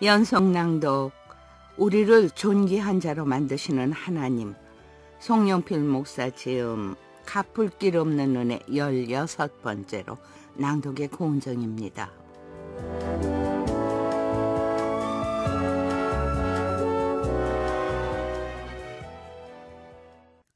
연속 낭독 우리를 존귀한 자로 만드시는 하나님 송영필 목사 지음 갚을 길 없는 눈의 16번째로 낭독의 고은정입니다.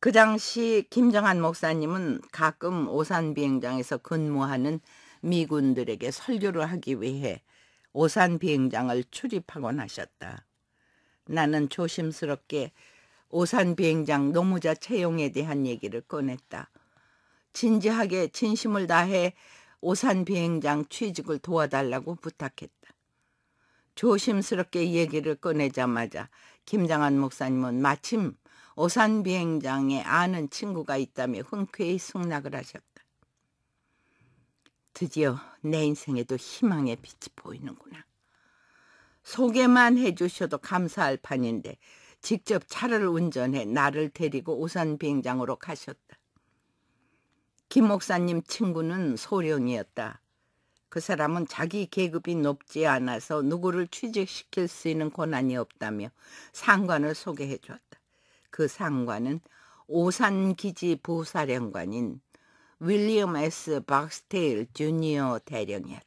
그 당시 김정한 목사님은 가끔 오산 비행장에서 근무하는 미군들에게 설교를 하기 위해 오산 비행장을 출입하곤 하셨다. 나는 조심스럽게 오산 비행장 노무자 채용에 대한 얘기를 꺼냈다. 진지하게 진심을 다해 오산 비행장 취직을 도와달라고 부탁했다. 조심스럽게 얘기를 꺼내자마자 김장한 목사님은 마침 오산 비행장에 아는 친구가 있다며 흔쾌히 승낙을 하셨다. 드디어 내 인생에도 희망의 빛이 보이는구나. 소개만 해주셔도 감사할 판인데 직접 차를 운전해 나를 데리고 오산 비행장으로 가셨다. 김 목사님 친구는 소령이었다. 그 사람은 자기 계급이 높지 않아서 누구를 취직시킬 수 있는 권한이 없다며 상관을 소개해 주었다. 그 상관은 오산기지 부사령관인 윌리엄 S. 박스테일 주니어 대령이었다.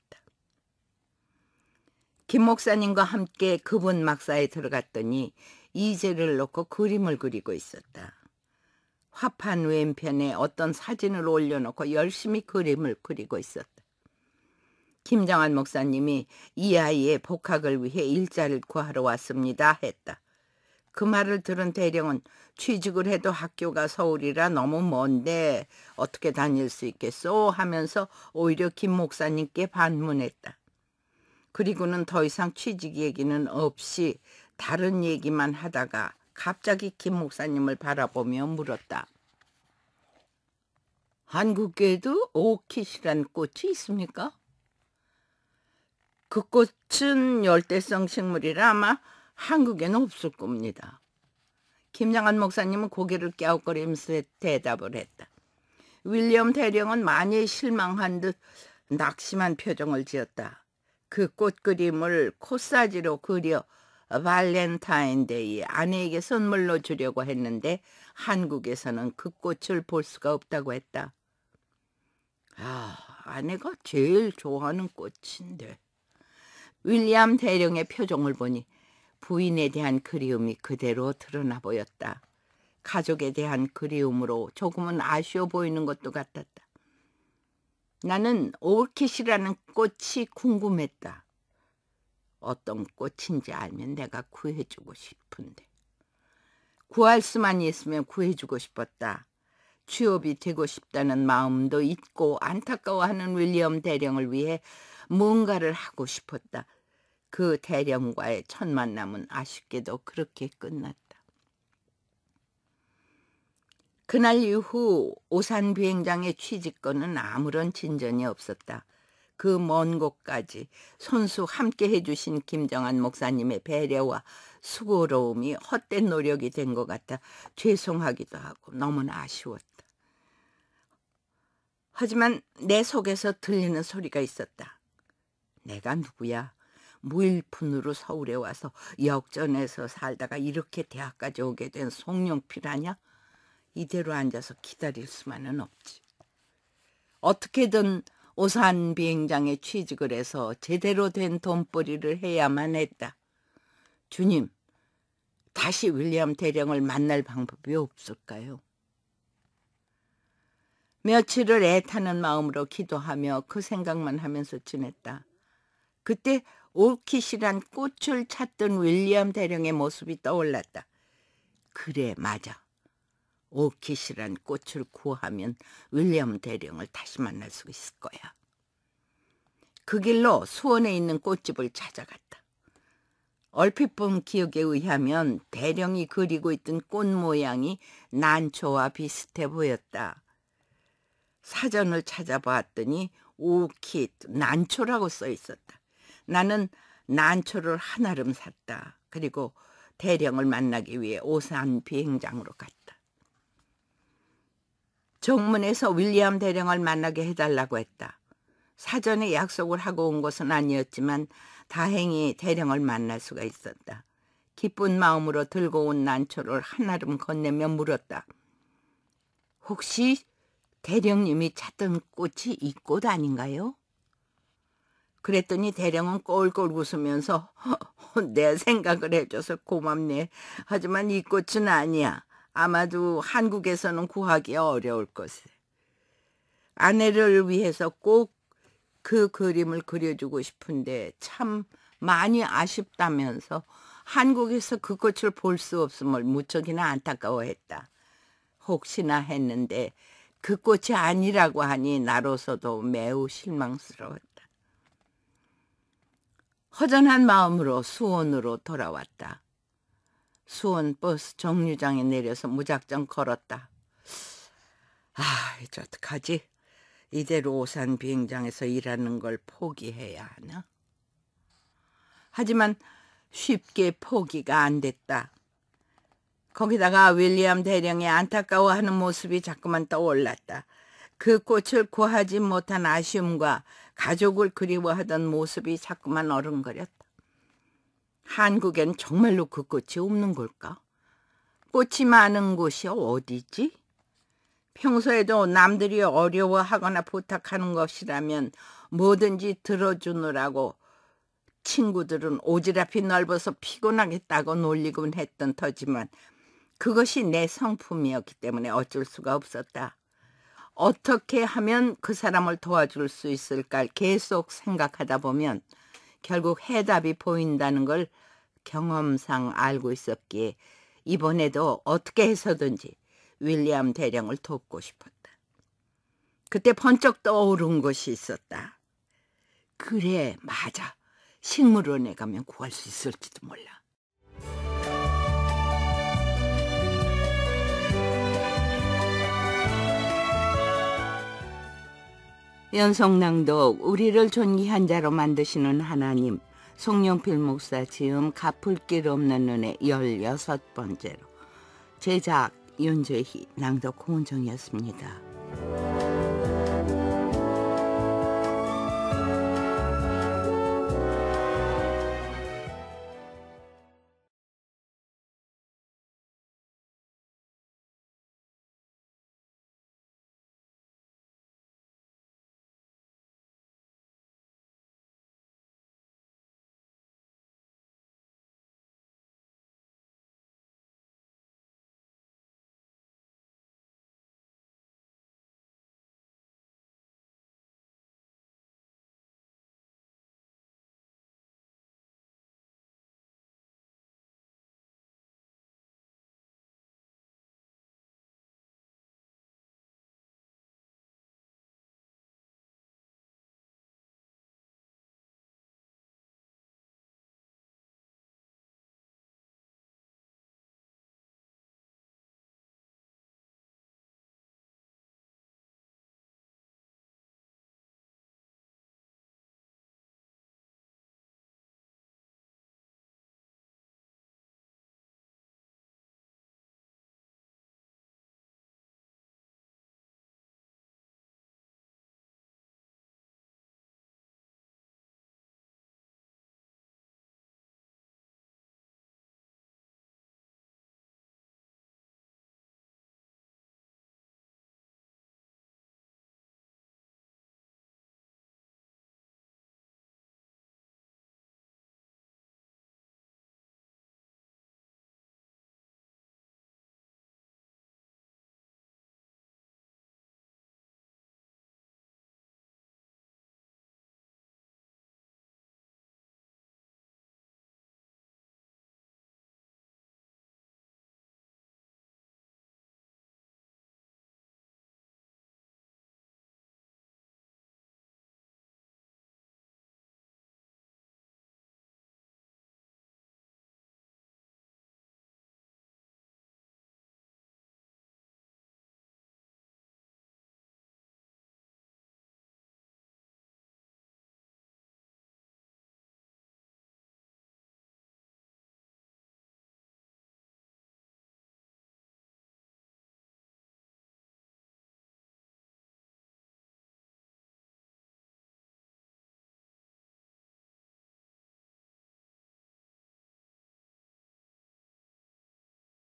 김 목사님과 함께 그분 막사에 들어갔더니 이제를 놓고 그림을 그리고 있었다. 화판 왼편에 어떤 사진을 올려놓고 열심히 그림을 그리고 있었다. 김정한 목사님이 이 아이의 복학을 위해 일자를 구하러 왔습니다 했다. 그 말을 들은 대령은 취직을 해도 학교가 서울이라 너무 먼데 어떻게 다닐 수 있겠소 하면서 오히려 김 목사님께 반문했다. 그리고는 더 이상 취직 얘기는 없이 다른 얘기만 하다가 갑자기 김 목사님을 바라보며 물었다. 한국에도 오키시란 꽃이 있습니까? 그 꽃은 열대성 식물이라 아마 한국에는 없을 겁니다. 김양한 목사님은 고개를 깨웃거리면서 대답을 했다. 윌리엄 대령은 많이 실망한 듯 낙심한 표정을 지었다. 그 꽃 그림을 코사지로 그려 발렌타인데이 아내에게 선물로 주려고 했는데 한국에서는 그 꽃을 볼 수가 없다고 했다. 아, 아내가 제일 좋아하는 꽃인데. 윌리엄 대령의 표정을 보니 부인에 대한 그리움이 그대로 드러나 보였다. 가족에 대한 그리움으로 조금은 아쉬워 보이는 것도 같았다. 나는 오키시라는 꽃이 궁금했다. 어떤 꽃인지 알면 내가 구해주고 싶은데. 구할 수만 있으면 구해주고 싶었다. 취업이 되고 싶다는 마음도 있고 안타까워하는 윌리엄 대령을 위해 뭔가를 하고 싶었다. 그 대령과의 첫 만남은 아쉽게도 그렇게 끝났다. 그날 이후 오산 비행장의 취직권은 아무런 진전이 없었다. 그 먼 곳까지 손수 함께 해주신 김정한 목사님의 배려와 수고로움이 헛된 노력이 된 것 같아 죄송하기도 하고 너무나 아쉬웠다. 하지만 내 속에서 들리는 소리가 있었다. 내가 누구야? 무일푼으로 서울에 와서 역전에서 살다가 이렇게 대학까지 오게 된 송룡필하냐? 이대로 앉아서 기다릴 수만은 없지. 어떻게든 오산 비행장에 취직을 해서 제대로 된 돈벌이를 해야만 했다. 주님, 다시 윌리엄 대령을 만날 방법이 없을까요? 며칠을 애타는 마음으로 기도하며 그 생각만 하면서 지냈다. 그때 올킷이란 꽃을 찾던 윌리엄 대령의 모습이 떠올랐다. 그래, 맞아. 올킷이란 꽃을 구하면 윌리엄 대령을 다시 만날 수 있을 거야. 그 길로 수원에 있는 꽃집을 찾아갔다. 얼핏 본 기억에 의하면 대령이 그리고 있던 꽃 모양이 난초와 비슷해 보였다. 사전을 찾아봤더니 오킷 난초라고 써 있었다. 나는 난초를 한아름 샀다. 그리고 대령을 만나기 위해 오산 비행장으로 갔다. 정문에서 윌리엄 대령을 만나게 해달라고 했다. 사전에 약속을 하고 온 것은 아니었지만 다행히 대령을 만날 수가 있었다. 기쁜 마음으로 들고 온 난초를 한아름 건네며 물었다. 혹시 대령님이 찾던 꽃이 이 꽃 아닌가요? 그랬더니 대령은 꼴꼴 웃으면서 내 생각을 해줘서 고맙네. 하지만 이 꽃은 아니야. 아마도 한국에서는 구하기 어려울 것을. 아내를 위해서 꼭 그 그림을 그려주고 싶은데 참 많이 아쉽다면서 한국에서 그 꽃을 볼 수 없음을 무척이나 안타까워했다. 혹시나 했는데 그 꽃이 아니라고 하니 나로서도 매우 실망스러웠다. 허전한 마음으로 수원으로 돌아왔다. 수원 버스 정류장에 내려서 무작정 걸었다. 아, 이제 어떡하지? 이대로 오산 비행장에서 일하는 걸 포기해야 하나? 하지만 쉽게 포기가 안 됐다. 거기다가 윌리엄 대령의 안타까워하는 모습이 자꾸만 떠올랐다. 그 꽃을 구하지 못한 아쉬움과 가족을 그리워하던 모습이 자꾸만 어른거렸다. 한국엔 정말로 그 꽃이 없는 걸까? 꽃이 많은 곳이 어디지? 평소에도 남들이 어려워하거나 부탁하는 것이라면 뭐든지 들어주느라고 친구들은 오지랖이 넓어서 피곤하겠다고 놀리곤 했던 터지만 그것이 내 성품이었기 때문에 어쩔 수가 없었다. 어떻게 하면 그 사람을 도와줄 수 있을까 계속 생각하다 보면 결국 해답이 보인다는 걸 경험상 알고 있었기에 이번에도 어떻게 해서든지 윌리엄 대령을 돕고 싶었다. 그때 번쩍 떠오른 것이 있었다. 그래, 맞아. 식물원에 가면 구할 수 있을지도 몰라. 연속낭독 우리를 존귀한 자로 만드시는 하나님 송영필 목사 지음 갚을 길 없는 눈의 열여섯 번째로 제작 윤재희 낭독 공은정이었습니다